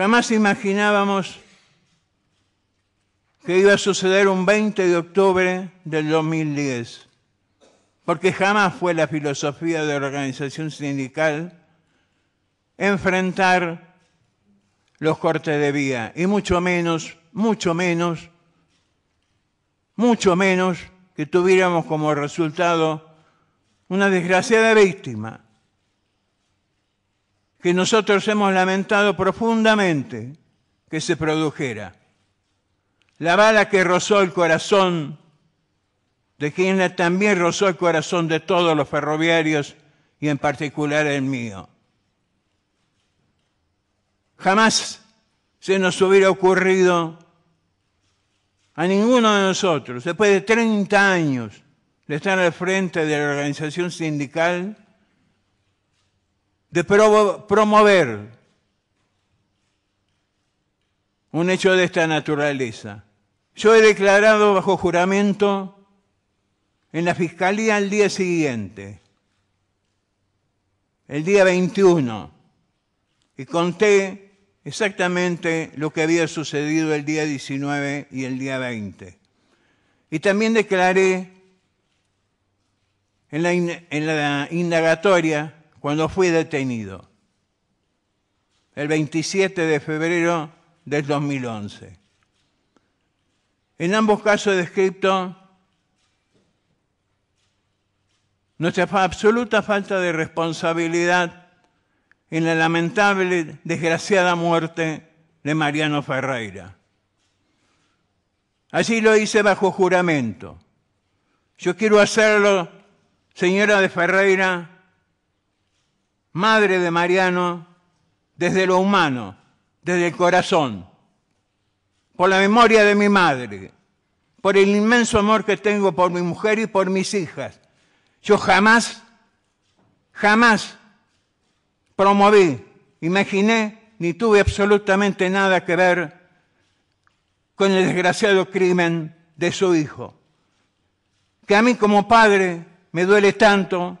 Jamás imaginábamos que iba a suceder un 20 de octubre del 2010, porque jamás fue la filosofía de la organización sindical enfrentar los cortes de vía, y mucho menos, mucho menos, mucho menos que tuviéramos como resultado una desgraciada víctima, que nosotros hemos lamentado profundamente que se produjera. La bala que rozó el corazón de quien también rozó el corazón de todos los ferroviarios y en particular el mío. Jamás se nos hubiera ocurrido a ninguno de nosotros, después de 30 años de estar al frente de la organización sindical, de promover un hecho de esta naturaleza. Yo he declarado bajo juramento en la fiscalía el día siguiente, el día 21, y conté exactamente lo que había sucedido el día 19 y el día 20. Y también declaré en la, en la indagatoria cuando fui detenido, el 27 de febrero del 2011. En ambos casos he descrito nuestra absoluta falta de responsabilidad en la lamentable, desgraciada muerte de Mariano Ferreira. Así lo hice bajo juramento. Yo quiero hacerlo, señora de Ferreira, madre de Mariano, desde lo humano, desde el corazón, por la memoria de mi madre, por el inmenso amor que tengo por mi mujer y por mis hijas. Yo jamás, jamás promoví, imaginé, ni tuve absolutamente nada que ver con el desgraciado crimen de su hijo, que a mí como padre me duele tanto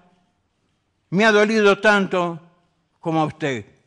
me ha dolido tanto como a usted.